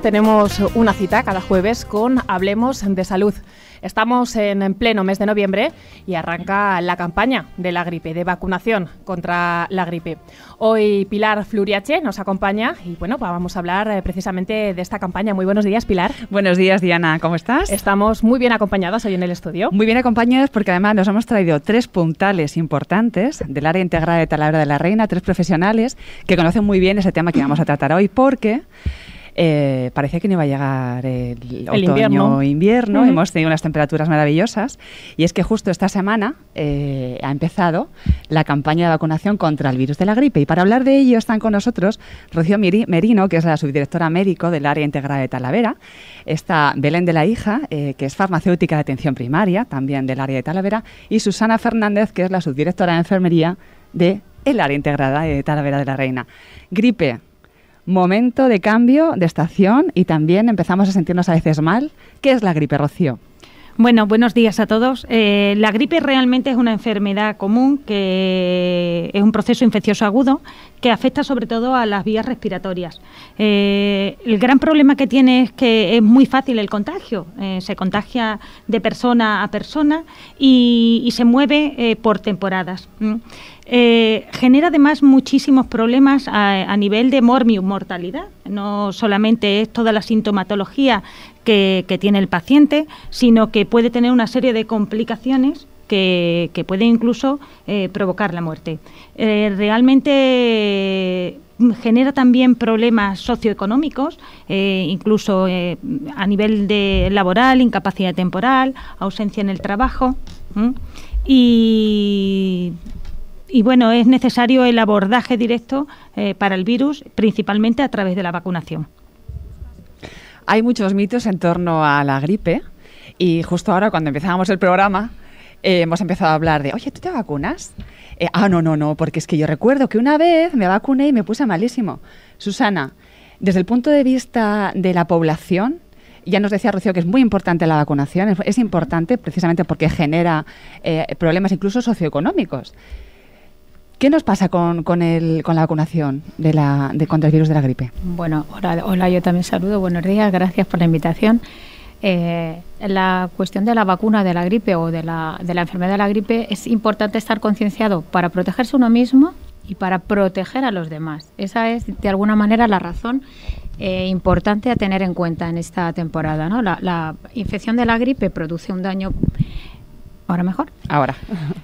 tenemos una cita cada jueves con Hablemos de Salud. Estamos en pleno mes de noviembre y arranca la campaña de la gripe, de vacunación contra la gripe. Hoy Pilar Fluriache nos acompaña y bueno, pues vamos a hablar eh, precisamente de esta campaña. Muy buenos días, Pilar. Buenos días, Diana. ¿Cómo estás? Estamos muy bien acompañadas hoy en el estudio. Muy bien acompañadas porque además nos hemos traído tres puntales importantes del área integrada de Talavera de la Reina, tres profesionales que conocen muy bien ese tema que vamos a tratar hoy porque eh, parecía que no iba a llegar el, invierno. Hemos tenido unas temperaturas maravillosas. Y es que justo esta semana eh, ha empezado la campaña de vacunación contra el virus de la gripe. Y para hablar de ello están con nosotros Rocío Merino, que es la subdirectora médico del área integrada de Talavera. Está Belén de la Hija, eh, que es farmacéutica de atención primaria, también del área de Talavera. Y Susana Fernández, que es la subdirectora de enfermería de área integrada de Talavera de la Reina. Gripe, momento de cambio de estación y también empezamos a sentirnos a veces mal. ¿Qué es la gripe, Rocío? Bueno, buenos días a todos. Eh, la gripe realmente es una enfermedad común que es un proceso infeccioso agudo que afecta sobre todo a las vías respiratorias. Eh, el gran problema que tiene es que es muy fácil el contagio. Eh, se contagia de persona a persona y, se mueve por temporadas. genera además muchísimos problemas a, nivel de mormium, mortalidad. No solamente es toda la sintomatología que, tiene el paciente, sino que puede tener una serie de complicaciones que, puede incluso eh, provocar la muerte. Eh, realmente mm, genera también problemas socioeconómicos, eh, incluso a nivel de laboral, incapacidad temporal, ausencia en el trabajo. Y bueno, es necesario el abordaje directo para el virus, principalmente a través de la vacunación. Hay muchos mitos en torno a la gripe y justo ahora cuando empezábamos el programa eh, hemos empezado a hablar de, oye, ¿tú te vacunas? Eh, ah, no, no, no, porque es que yo recuerdo que una vez me vacuné y me puse malísimo. Susana, desde el punto de vista de la población, ya nos decía Rocío que es muy importante la vacunación, es, importante precisamente porque genera eh, problemas incluso socioeconómicos. ¿Qué nos pasa con, con, el, con la vacunación de la, de, contra el virus de la gripe? Bueno, hola, hola, yo también saludo. Buenos días, gracias por la invitación. Eh, la cuestión de la vacuna de la gripe o de la, de la enfermedad de la gripe es importante estar concienciado para protegerse uno mismo y para proteger a los demás. Esa es, de alguna manera, la razón eh, importante a tener en cuenta en esta temporada. ¿no? La, la infección de la gripe produce un daño. ¿Ahora mejor? Ahora.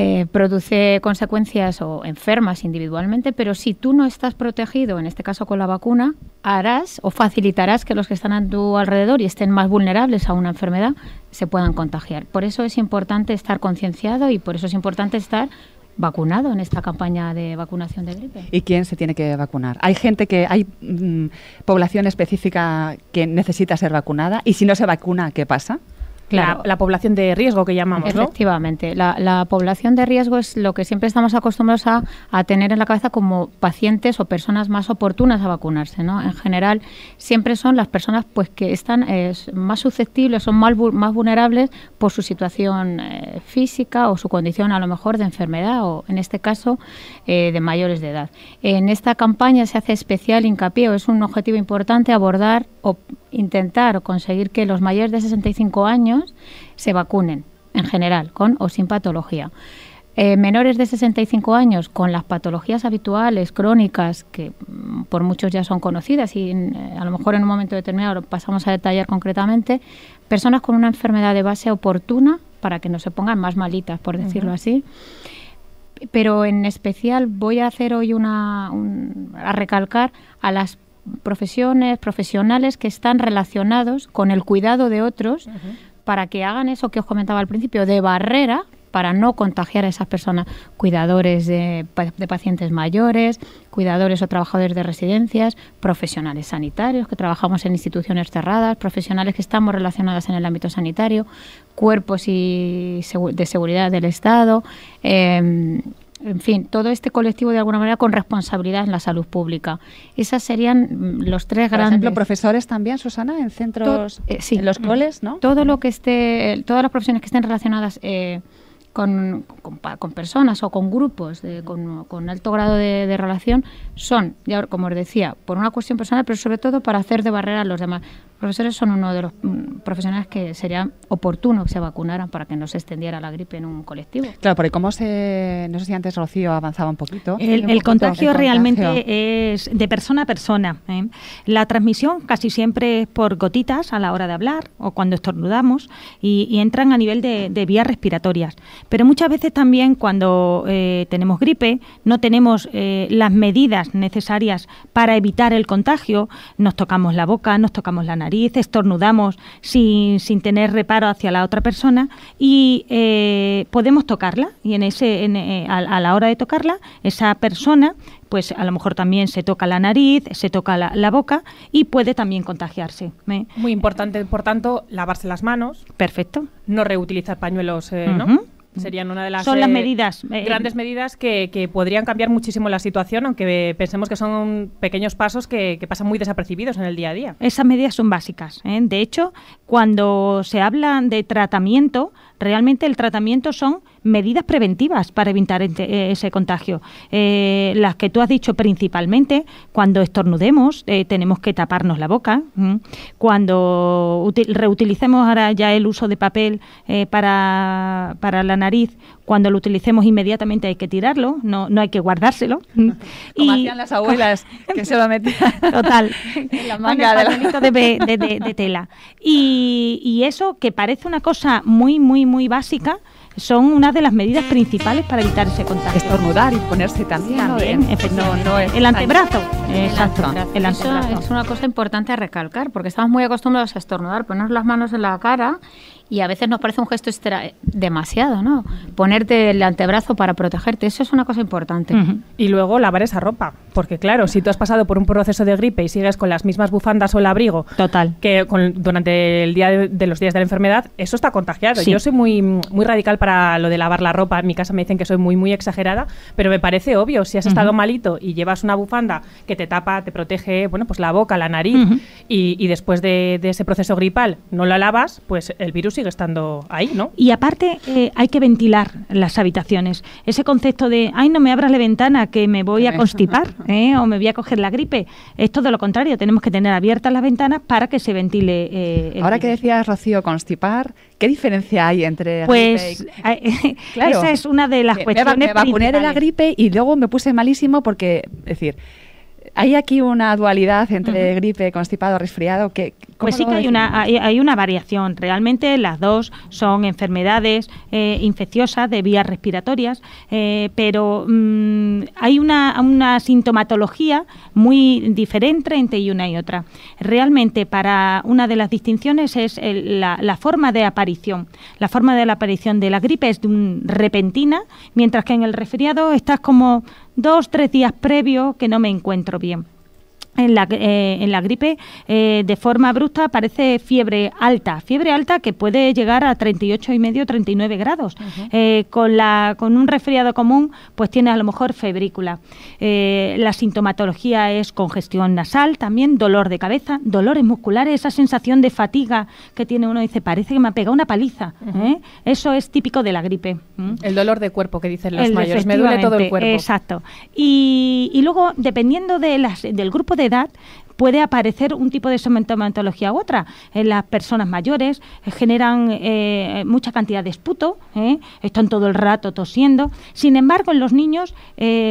Eh, produce consecuencias o enfermas individualmente, pero si tú no estás protegido, en este caso con la vacuna, harás o facilitarás que los que están a tu alrededor y estén más vulnerables a una enfermedad se puedan contagiar. Por eso es importante estar concienciado y por eso es importante estar vacunado en esta campaña de vacunación de gripe. ¿Y quién se tiene que vacunar? Hay gente que, hay mm, población específica que necesita ser vacunada y si no se vacuna, ¿qué pasa? La, población de riesgo que llamamos, Efectivamente. La, población de riesgo es lo que siempre estamos acostumbrados a, tener en la cabeza como pacientes o personas más oportunas a vacunarse, ¿no? En general, siempre son las personas pues que están más susceptibles, son más, más vulnerables por su situación eh, física o su condición a lo mejor de enfermedad o, en este caso, eh, de mayores de edad. En esta campaña se hace especial hincapié o es un objetivo importante abordar o intentar conseguir que los mayores de 65 años se vacunen en general, con o sin patología. Eh, menores de 65 años con las patologías habituales, crónicas, que mm, por muchos ya son conocidas y eh, a lo mejor en un momento determinado pasamos a detallar concretamente, personas con una enfermedad de base oportuna para que no se pongan más malitas, por decirlo así. Pero en especial voy a hacer hoy una, a recalcar a las profesiones, profesionales que están relacionados con el cuidado de otros para que hagan eso que os comentaba al principio, de barrera para no contagiar a esas personas, cuidadores de, pacientes mayores, cuidadores o trabajadores de residencias, profesionales sanitarios que trabajamos en instituciones cerradas, profesionales que estamos relacionadas en el ámbito sanitario, cuerpos y de seguridad del Estado, em, en fin, todo este colectivo de alguna manera con responsabilidad en la salud pública. Esas serían mm, los tres grandes. Por ejemplo, profesores también, Susana, en centros, eh, en los coles, ¿no? Todo lo que esté, todas las profesiones que estén relacionadas eh, con, personas o con grupos con, alto grado de, relación son, ya como os decía, por una cuestión personal, pero sobre todo para hacer de barrera a los demás profesores son uno de los mm, profesionales que sería oportuno que se vacunaran para que no se extendiera la gripe en un colectivo. Claro, porque como se, no sé si antes Rocío avanzaba un poquito. El, contagio realmente es de persona a persona. ¿eh? La transmisión casi siempre es por gotitas a la hora de hablar o cuando estornudamos y, entran a nivel de, vías respiratorias. Pero muchas veces también cuando eh, tenemos gripe no tenemos eh, las medidas necesarias para evitar el contagio, nos tocamos la boca, nos tocamos la nariz estornudamos sin, sin tener reparo hacia la otra persona y eh, podemos tocarla y en ese, eh, a, la hora de tocarla, esa persona pues a lo mejor también se toca la nariz, se toca la, boca y puede también contagiarse. ¿eh? Muy importante, por tanto, lavarse las manos. Perfecto. No reutilizar pañuelos, serían una de las, son las eh, medidas, eh, eh. grandes medidas que, podrían cambiar muchísimo la situación, aunque pensemos que son pequeños pasos que, pasan muy desapercibidos en el día a día. Esas medidas son básicas. De hecho, cuando se habla de tratamiento, realmente el tratamiento son medidas preventivas para evitar eh, ese contagio. Eh, las que tú has dicho principalmente, cuando estornudemos eh, tenemos que taparnos la boca, cuando reutilicemos ahora ya el uso de papel para, la nariz, cuando lo utilicemos inmediatamente hay que tirarlo, no, no hay que guardárselo. Como y, hacían las abuelas, que se lo metían total, en la manga de, de, de, tela. y, eso que parece una cosa muy, muy, muy básica, son una de las medidas principales para evitar ese contagio. Estornudar y ponerse también. ¿eh? el antebrazo. Exacto. El antebrazo. es una cosa importante a recalcar, porque estamos muy acostumbrados a estornudar, ponernos las manos en la cara y a veces nos parece un gesto eh, demasiado, ¿no? Ponerte el antebrazo para protegerte, eso es una cosa importante. Y luego lavar esa ropa, porque claro, si tú has pasado por un proceso de gripe y sigues con las mismas bufandas o el abrigo Total. que durante el día de, los días de la enfermedad, eso está contagiado. Yo soy muy, muy radical para lo de lavar la ropa, en mi casa me dicen que soy muy, muy exagerada, pero me parece obvio, si has estado malito y llevas una bufanda que te tapa, te protege, bueno, pues la boca, la nariz, y, después de ese proceso gripal no la lavas, pues el virus sigue estando ahí, ¿no? Y aparte eh, hay que ventilar las habitaciones. Ese concepto de, ay, no me abras la ventana, que me voy a constipar ¿eh? o me voy a coger la gripe, es todo lo contrario. Tenemos que tener abiertas las ventanas para que se ventile. Eh, Ahora que decías, Rocío, constipar, ¿qué diferencia hay entre... Pues gripe esa es una de las cuestiones. Me vacuné de la gripe y luego me puse malísimo porque, es decir, hay aquí una dualidad entre gripe, constipado, resfriado. Que, pues sí que hay una, hay, una variación. Realmente las dos son enfermedades eh, infecciosas de vías respiratorias, eh, pero mm, hay una, sintomatología muy diferente entre una y otra. Realmente para una de las distinciones es la, la, forma de aparición. La forma de la aparición de la gripe es de un, repentina, mientras que en el resfriado estás como dos, tres días previo que no me encuentro bien en la, eh, en la gripe eh, de forma abrupta aparece fiebre alta, fiebre alta que puede llegar a 38 y medio, 39 grados. Eh, con, la, con un resfriado común, pues tiene a lo mejor febrícula. la sintomatología es congestión nasal, también dolor de cabeza, dolores musculares, esa sensación de fatiga que tiene uno, dice, parece que me ha pegado una paliza. Eso es típico de la gripe. El dolor de cuerpo que dicen las mayores, me duele todo el cuerpo. Exacto. Y, luego, dependiendo de las, del grupo de puede aparecer un tipo de somatología u otra. En eh, las personas mayores eh, generan eh, mucha cantidad de esputo, están todo el rato tosiendo. Sin embargo, en los niños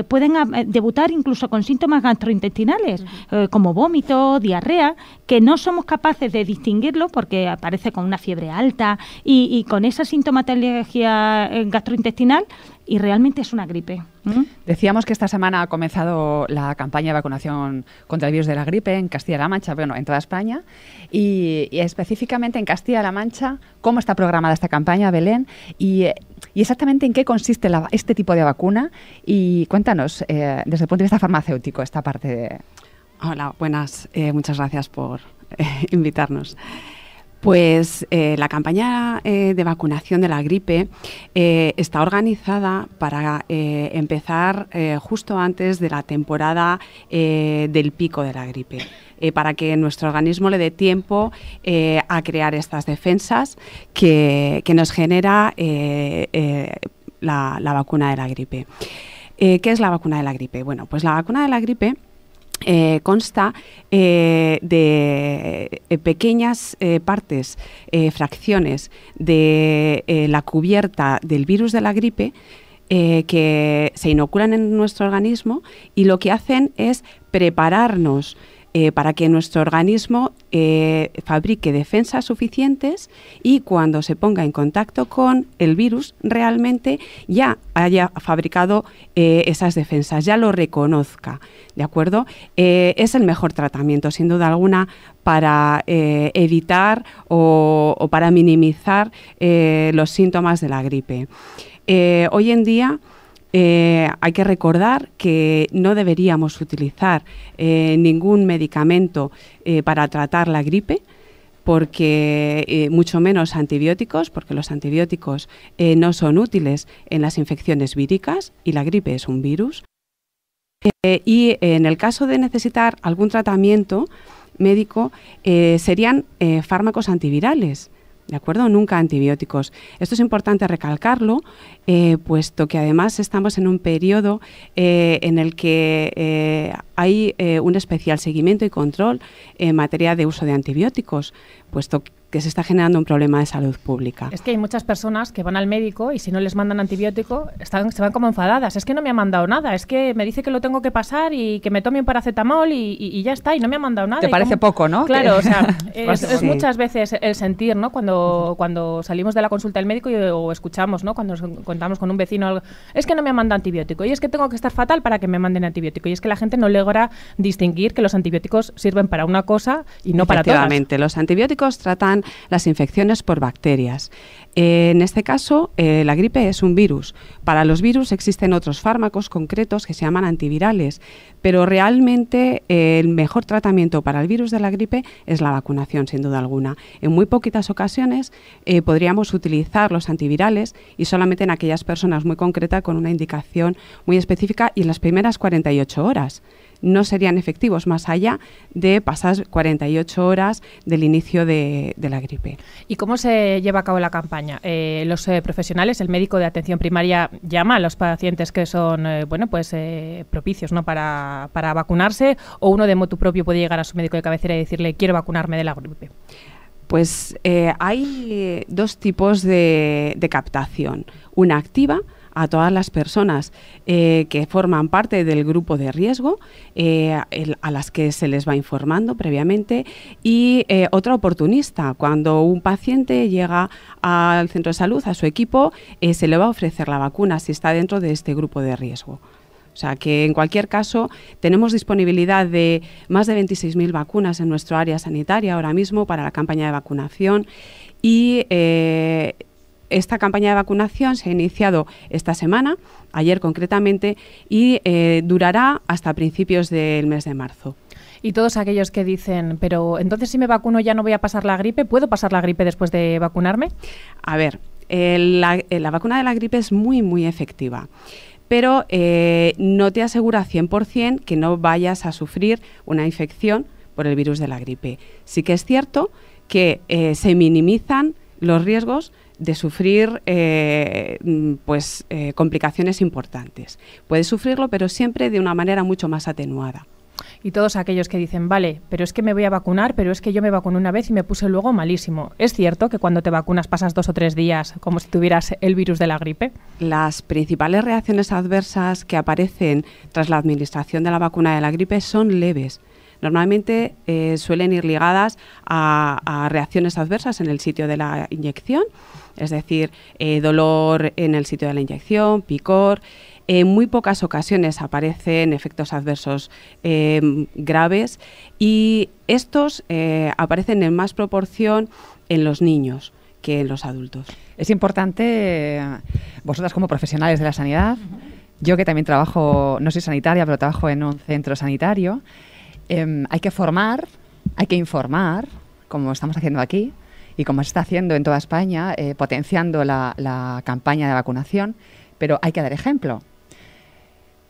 pueden debutar incluso con síntomas gastrointestinales, como vómito, diarrea, que no somos capaces de distinguirlo porque aparece con una fiebre alta y, y con esa sintomatología gastrointestinal y realmente es una gripe. Decíamos que esta semana ha comenzado la campaña de vacunación contra el virus de la gripe en Castilla-La Mancha, bueno, en toda España, y, específicamente en Castilla-La Mancha, ¿cómo está programada esta campaña, Belén? Y, exactamente en qué consiste este tipo de vacuna. Y cuéntanos, eh, desde el punto de vista farmacéutico, esta parte de... Hola, buenas, eh, muchas gracias por eh, invitarnos. Pues eh, la campaña eh, de vacunación de la gripe eh, está organizada para empezar justo antes de la temporada del pico de la gripe, para que nuestro organismo le dé tiempo a crear estas defensas que, nos genera la, vacuna de la gripe. ¿Qué es la vacuna de la gripe? Bueno, pues la vacuna de la gripe eh, consta eh, de eh, pequeñas partes, fracciones de la cubierta del virus de la gripe que se inoculan en nuestro organismo y lo que hacen es prepararnos eh, para que nuestro organismo eh, fabrique defensas suficientes y cuando se ponga en contacto con el virus realmente ya haya fabricado eh, esas defensas, ya lo reconozca, ¿de acuerdo? es el mejor tratamiento, sin duda alguna, para evitar o, para minimizar los síntomas de la gripe. hoy en día... Eh, hay que recordar que no deberíamos utilizar eh, ningún medicamento eh, para tratar la gripe porque mucho menos antibióticos, porque los antibióticos no son útiles en las infecciones víricas y la gripe es un virus. y en el caso de necesitar algún tratamiento médico, serían fármacos antivirales ¿de acuerdo? Nunca antibióticos. Esto es importante recalcarlo, eh, puesto que además estamos en un periodo eh, en el que eh, hay un especial seguimiento y control en materia de uso de antibióticos, puesto que se está generando un problema de salud pública. Es que hay muchas personas que van al médico y si no les mandan antibiótico están, se van como enfadadas. Es que no me ha mandado nada, es que me dice que lo tengo que pasar y que me tome un paracetamol y, ya está, y no me ha mandado nada. Te parece poco, ¿no? Claro, o sea, es, muchas veces el sentir, ¿no? Cuando, cuando salimos de la consulta del médico o escuchamos, ¿no? Cuando nos contamos con un vecino, es que no me ha mandado antibiótico y es que tengo que estar fatal para que me manden antibiótico. Y es que la gente no logra distinguir que los antibióticos sirven para una cosa y no para todas. los antibióticos tratan las infecciones por bacterias. Eh, en este caso, eh, la gripe es un virus. Para los virus existen otros fármacos concretos que se llaman antivirales, pero realmente eh, el mejor tratamiento para el virus de la gripe es la vacunación, sin duda alguna. En muy poquitas ocasiones eh, podríamos utilizar los antivirales y solamente en aquellas personas muy concretas con una indicación muy específica y en las primeras 48 horas no serían efectivos más allá de pasar 48 horas del inicio de, la gripe. ¿Y cómo se lleva a cabo la campaña? Eh, los profesionales, el médico de atención primaria llama a los pacientes que son bueno pues propicios no para para, vacunarse o uno de motu propio puede llegar a su médico de cabecera y decirle quiero vacunarme de la gripe? Pues eh, hay dos tipos de, captación. Una activa a todas las personas eh, que forman parte del grupo de riesgo, eh, a las que se les va informando previamente, y otra oportunista, cuando un paciente llega al centro de salud, a su equipo, se le va a ofrecer la vacuna si está dentro de este grupo de riesgo. O sea, que en cualquier caso tenemos disponibilidad de más de 26.000 vacunas en nuestro área sanitaria ahora mismo para la campaña de vacunación y eh, esta campaña de vacunación se ha iniciado esta semana, ayer concretamente, y eh, durará hasta principios del mes de marzo. Y todos aquellos que dicen, pero entonces si me vacuno ya no voy a pasar la gripe, ¿puedo pasar la gripe después de vacunarme? A ver, la vacuna de la gripe es muy, muy efectiva pero eh, no te asegura 100% que no vayas a sufrir una infección por el virus de la gripe. Sí que es cierto que eh, se minimizan los riesgos de sufrir eh, mm, pues, complicaciones importantes. Puedes sufrirlo, pero siempre de una manera mucho más atenuada y todos aquellos que dicen, vale, pero es que me voy a vacunar, pero es que yo me vacuné una vez y me puse luego malísimo. ¿Es cierto que cuando te vacunas pasas dos o tres días como si tuvieras el virus de la gripe? Las principales reacciones adversas que aparecen tras la administración de la vacuna de la gripe son leves. Normalmente eh, suelen ir ligadas a, reacciones adversas en el sitio de la inyección, es decir, eh, dolor en el sitio de la inyección, picor. En muy pocas ocasiones aparecen efectos adversos eh, graves y estos eh, aparecen en más proporción en los niños que en los adultos. Es importante, vosotras como profesionales de la sanidad, yo que también trabajo, no soy sanitaria, pero trabajo en un centro sanitario, em, hay que formar, hay que informar, como estamos haciendo aquí, y como se está haciendo en toda España, eh, potenciando la, la, campaña de vacunación, pero hay que dar ejemplo.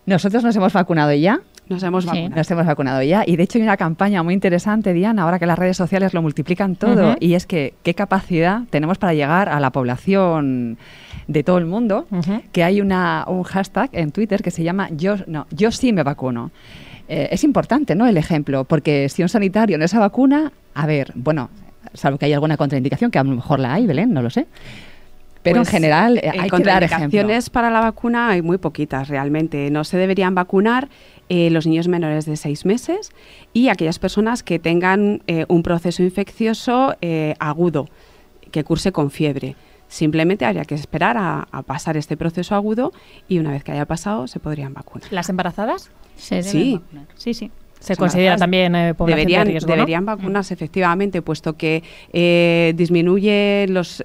Nosotros nos hemos vacunado ya. Nos hemos vacunado. ya. Y de hecho hay una campaña muy interesante, Diana, ahora que las redes sociales lo multiplican todo. Y es que qué capacidad tenemos para llegar a la población de todo el mundo, que hay una, un hashtag en Twitter que se llama yo, no, yo sí me vacuno. Eh, es importante, ¿no? El ejemplo, porque si un sanitario no esa vacuna, a ver, bueno, salvo que hay alguna contraindicación, que a lo mejor la hay, Belén, no lo sé. Pero en pues, general eh, hay que para la vacuna hay muy poquitas realmente. No se deberían vacunar eh, los niños menores de seis meses y aquellas personas que tengan eh, un proceso infeccioso agudo, que curse con fiebre. Simplemente habría que esperar a, pasar este proceso agudo y una vez que haya pasado se podrían vacunar. ¿Las embarazadas? Se sí. Vacunar. sí, sí. Se considera también eh, población deberían, de riesgo, Deberían vacunarse, mm. efectivamente, puesto que disminuye los,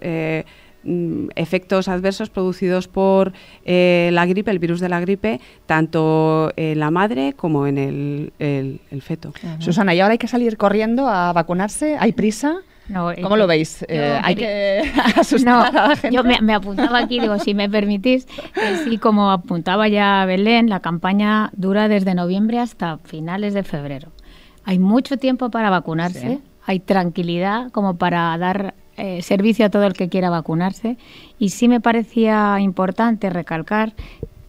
Mm, efectos adversos producidos por eh, la gripe, el virus de la gripe, tanto en la madre como en el, feto. Susana, ¿y ahora hay que salir corriendo a vacunarse? ¿Hay prisa? No, eh, ¿Cómo lo veis? Eh, ¿Hay que asustar a la gente? Yo me, apuntaba aquí, digo, si me permitís, y sí, como apuntaba ya Belén, la campaña dura desde noviembre hasta finales de febrero. Hay mucho tiempo para vacunarse, hay tranquilidad como para dar eh, servicio a todo el que quiera vacunarse. Y sí me parecía importante recalcar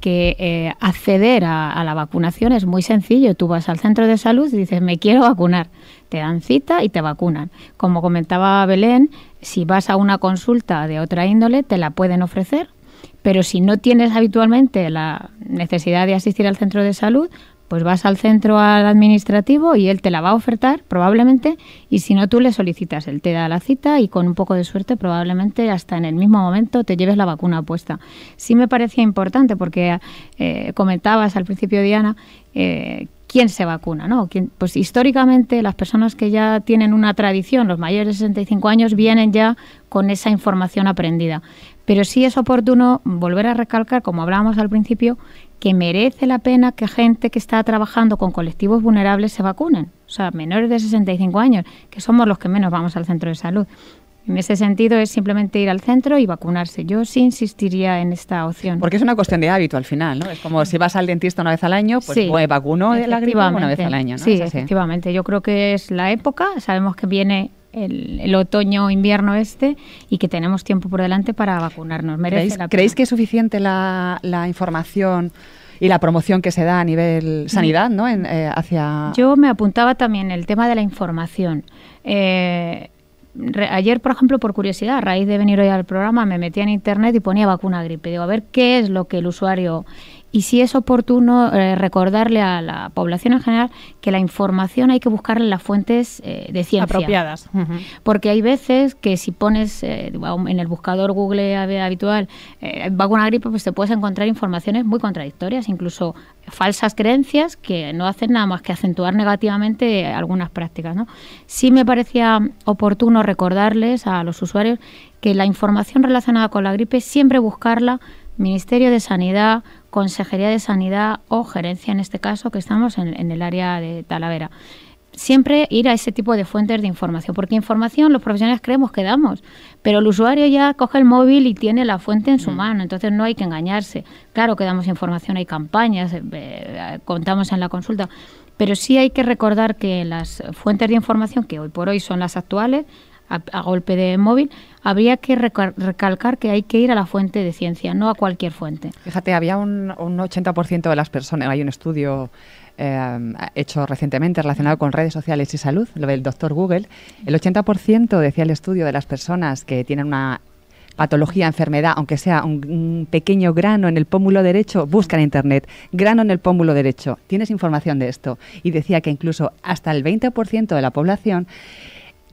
que eh, acceder a, a, la vacunación es muy sencillo. Tú vas al centro de salud y dices, me quiero vacunar. Te dan cita y te vacunan. Como comentaba Belén, si vas a una consulta de otra índole, te la pueden ofrecer. Pero si no tienes habitualmente la necesidad de asistir al centro de salud, pues vas al centro al administrativo y él te la va a ofertar probablemente y si no tú le solicitas, él te da la cita y con un poco de suerte probablemente hasta en el mismo momento te lleves la vacuna puesta. Sí me parecía importante porque eh, comentabas al principio Diana eh, quién se vacuna, ¿no? pues históricamente las personas que ya tienen una tradición, los mayores de 65 años, vienen ya con esa información aprendida. Pero sí es oportuno volver a recalcar, como hablábamos al principio, que merece la pena que gente que está trabajando con colectivos vulnerables se vacunen. O sea, menores de 65 años, que somos los que menos vamos al centro de salud. En ese sentido es simplemente ir al centro y vacunarse. Yo sí insistiría en esta opción. Porque es una cuestión de hábito al final, ¿no? Es como si vas al dentista una vez al año, pues vacuno la una vez al año, Sí, efectivamente. Yo creo que es la época, sabemos que viene el, otoño-invierno este y que tenemos tiempo por delante para vacunarnos. ¿Creéis, que es suficiente la, información? y la promoción que se da a nivel sanidad, ¿no? Eh, hacia. Yo me apuntaba también el tema de la información. Eh, ayer, por ejemplo, por curiosidad, a raíz de venir hoy al programa, me metía en internet y ponía vacuna gripe. Digo, a ver qué es lo que el usuario y sí es oportuno eh, recordarle a la población en general que la información hay que buscarla en las fuentes eh, de ciencia. Apropiadas. Porque hay veces que si pones eh, en el buscador Google habitual vacuna gripe, pues te puedes encontrar informaciones muy contradictorias, incluso falsas creencias que no hacen nada más que acentuar negativamente algunas prácticas. Sí me parecía oportuno recordarles a los usuarios que la información relacionada con la gripe siempre buscarla Ministerio de Sanidad, Consejería de Sanidad o Gerencia, en este caso, que estamos en, el área de Talavera siempre ir a ese tipo de fuentes de información, porque información los profesionales creemos que damos, pero el usuario ya coge el móvil y tiene la fuente en su mm. mano, entonces no hay que engañarse. Claro que damos información, hay campañas, eh, eh, contamos en la consulta, pero sí hay que recordar que las fuentes de información, que hoy por hoy son las actuales, a, golpe de móvil, habría que recalcar que hay que ir a la fuente de ciencia, no a cualquier fuente. Fíjate, había un, un 80% de las personas, hay un estudio eh, hecho recientemente relacionado con redes sociales y salud, lo del doctor Google, el 80% decía el estudio de las personas que tienen una patología, enfermedad, aunque sea un, pequeño grano en el pómulo derecho, buscan Internet, grano en el pómulo derecho, tienes información de esto. Y decía que incluso hasta el 20% de la población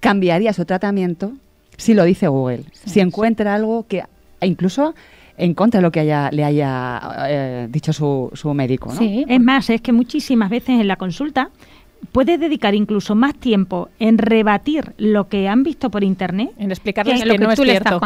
cambiaría su tratamiento si lo dice Google. si encuentra algo que e incluso en contra de lo que le haya eh, dicho su, su médico. ¿no? Sí, es más, es que muchísimas veces en la consulta puedes dedicar incluso más tiempo en rebatir lo que han visto por internet en explicarles lo que, no tú es le estás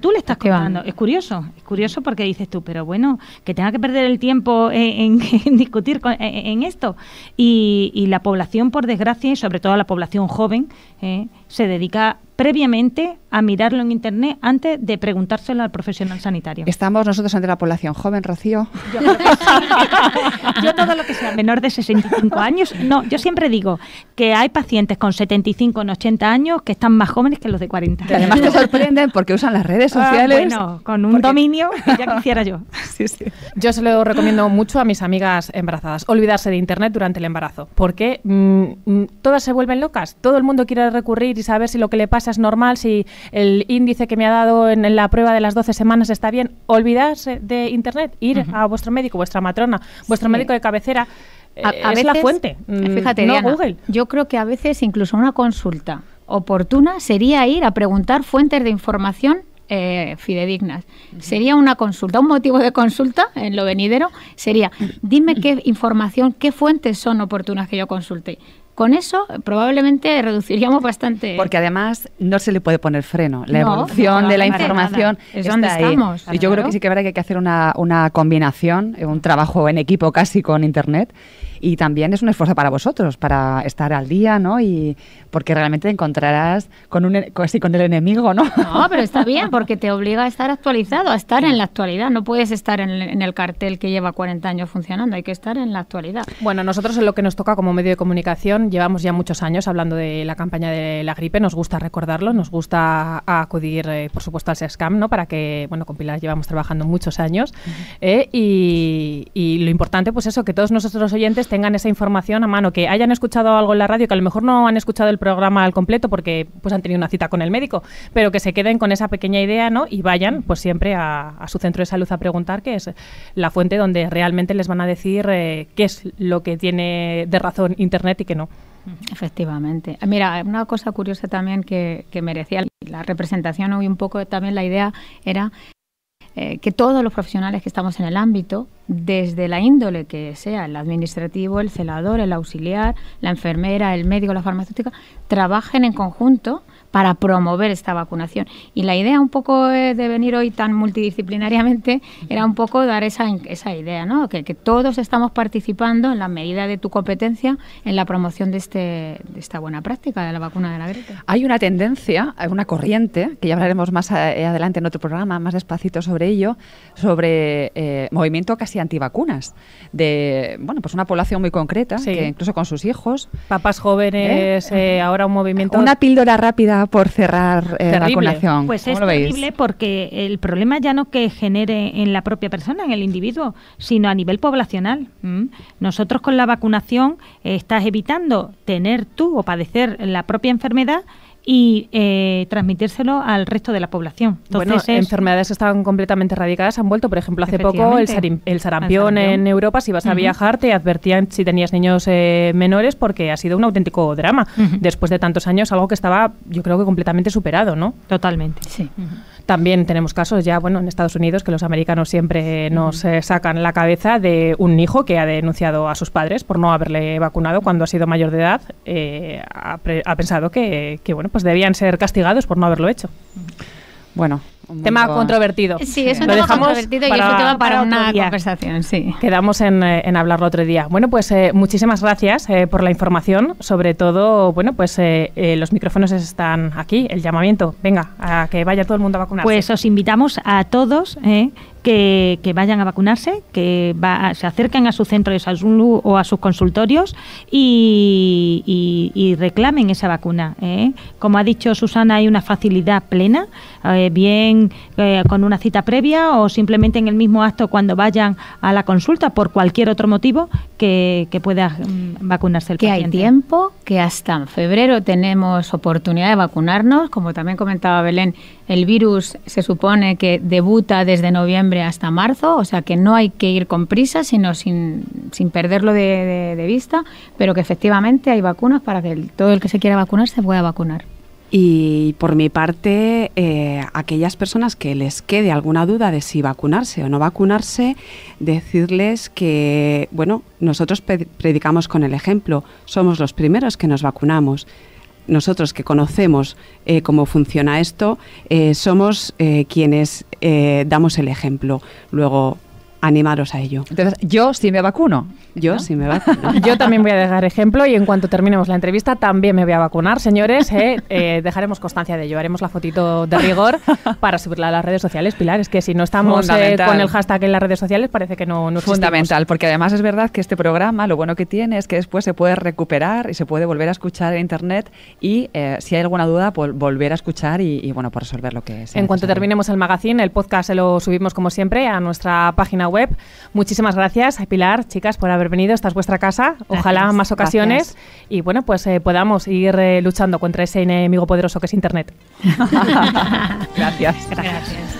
tú le estás contando. Es curioso, es curioso porque dices tú, pero bueno, que tenga que perder el tiempo e-, en, discutir e-, en, esto. Y, la población, por desgracia, y sobre todo la población joven, eh, se dedica previamente a mirarlo en internet antes de preguntárselo al profesional sanitario. Estamos nosotros ante la población joven, Rocío. Yo, todo lo que sea menor de 65 años, no, yo siempre digo que hay pacientes con 75 en 80 años que están más jóvenes que los de 40. Que además te sorprenden porque usan las redes ah, sociales. bueno, con un dominio ya quisiera yo. Sí, sí. Yo se lo recomiendo mucho a mis amigas embarazadas, olvidarse de internet durante el embarazo, porque mm, mm, todas se vuelven locas, todo el mundo quiere recurrir y saber si lo que le pasa es normal, si el índice que me ha dado en, la prueba de las 12 semanas está bien, olvidarse de Internet, ir a vuestro médico, vuestra matrona, vuestro médico de cabecera. A, eh, es la fuente. Mm, no Google. Yo creo que a veces incluso una consulta oportuna sería ir a preguntar fuentes de información eh, fidedignas. Sería una consulta, un motivo de consulta en lo venidero sería, dime qué información, qué fuentes son oportunas que yo consulte. Con eso probablemente reduciríamos bastante. Porque además no se le puede poner freno. La evolución de la información es donde estamos. Y yo creo que sí que habrá hay que hacer una, combinación, un trabajo en equipo casi con Internet. Y también es un esfuerzo para vosotros, para estar al día, ¿no? Y porque realmente te encontrarás con, un, casi con el enemigo, ¿no? No, pero está bien, porque te obliga a estar actualizado, a estar en la actualidad. No puedes estar en el cartel que lleva 40 años funcionando, hay que estar en la actualidad. Bueno, nosotros en lo que nos toca como medio de comunicación llevamos ya muchos años hablando de la campaña de la gripe, nos gusta recordarlo, nos gusta acudir, eh, por supuesto, al SESCAM, ¿no? Para que, bueno, con Pilar llevamos trabajando muchos años eh, y, lo importante, pues eso, que todos nosotros oyentes tengan esa información a mano, que hayan escuchado algo en la radio, que a lo mejor no han escuchado el programa al completo porque, pues, han tenido una cita con el médico, pero que se queden con esa pequeña idea, ¿no? Y vayan, pues, siempre a, su centro de salud a preguntar, que es la fuente donde realmente les van a decir eh, qué es lo que tiene de razón Internet y qué no. Efectivamente. Ah, mira, una cosa curiosa también que, merecía la representación hoy un poco también la idea era eh, que todos los profesionales que estamos en el ámbito, desde la índole que sea, el administrativo, el celador, el auxiliar, la enfermera, el médico, la farmacéutica, trabajen en conjunto para promover esta vacunación. Y la idea un poco eh, de venir hoy tan multidisciplinariamente era un poco dar esa, esa idea, ¿no? Que, que todos estamos participando en la medida de tu competencia en la promoción de, este, esta buena práctica de la vacuna de la gripe. Hay una tendencia, hay una corriente, que ya hablaremos más eh, adelante en otro programa, más despacito sobre ello, sobre eh, movimiento casi antivacunas, de bueno, pues una población muy concreta, incluso con sus hijos. Papás jóvenes, ahora un movimiento. Una píldora rápida por cerrar eh, la vacunación. Pues es terrible porque el problema ya no que genere en la propia persona, en el individuo, sino a nivel poblacional. Nosotros con la vacunación eh, estás evitando tener tú o padecer la propia enfermedad y eh, transmitírselo al resto de la población. bueno, enfermedades que estaban completamente erradicadas han vuelto. Por ejemplo, hace poco el, sarampión en Europa, si vas a viajar, te advertían si tenías niños eh, menores porque ha sido un auténtico drama. Después de tantos años, algo que estaba, yo creo que completamente superado, ¿no? Totalmente, sí. También tenemos casos ya, bueno, en Estados Unidos que los americanos siempre nos eh, sacan la cabeza de un hijo que ha denunciado a sus padres por no haberle vacunado cuando ha sido mayor de edad. Eh, ha, pensado que, que, bueno, pues debían ser castigados por no haberlo hecho. Bueno, tema controvertido. Sí, es un tema controvertido y es un tema para, una conversación, Quedamos eh, en, hablarlo otro día. Bueno, pues eh, muchísimas gracias eh, por la información. Sobre todo, bueno, pues los micrófonos están aquí, el llamamiento. Venga, a que vaya todo el mundo a vacunarse. Pues os invitamos a todos que, vayan a vacunarse, que se acerquen a su centro de salud o a sus consultorios y, reclamen esa vacuna. ¿eh? Como ha dicho Susana, hay una facilidad plena, eh, bien eh, con una cita previa o simplemente en el mismo acto cuando vayan a la consulta por cualquier otro motivo que, pueda mm, vacunarse el paciente. Que hay tiempo, que hasta en febrero tenemos oportunidad de vacunarnos, como también comentaba Belén, el virus se supone que debuta desde noviembre hasta marzo, o sea que no hay que ir con prisa, sino sin, perderlo de, vista, pero que efectivamente hay vacunas para que todo el que se quiera vacunar se pueda vacunar. Y por mi parte, eh, aquellas personas que les quede alguna duda de si vacunarse o no vacunarse, decirles que, bueno, nosotros predicamos con el ejemplo, somos los primeros que nos vacunamos nosotros que conocemos eh, cómo funciona esto, eh, somos eh, quienes damos el ejemplo. Luego, animaros a ello. Entonces, yo sí me vacuno. Yo sí me vacuno. Yo también voy a dejar ejemplo y en cuanto terminemos la entrevista también me voy a vacunar, señores. Eh, eh, dejaremos constancia de ello. Haremos la fotito de rigor para subirla a las redes sociales, Pilar. Es que si no estamos eh, con el hashtag en las redes sociales parece que no, no Fundamental, porque además es verdad que este programa lo bueno que tiene es que después se puede recuperar y se puede volver a escuchar en Internet y si hay alguna duda, volver a escuchar y, bueno, por resolver lo que es. En cuanto terminemos el magazine, el podcast se lo subimos como siempre a nuestra página web. Muchísimas gracias, a Pilar, chicas, por haber venido. Esta es vuestra casa. Ojalá más ocasiones. Y bueno, pues eh, podamos ir eh, luchando contra ese enemigo poderoso que es Internet. gracias. gracias.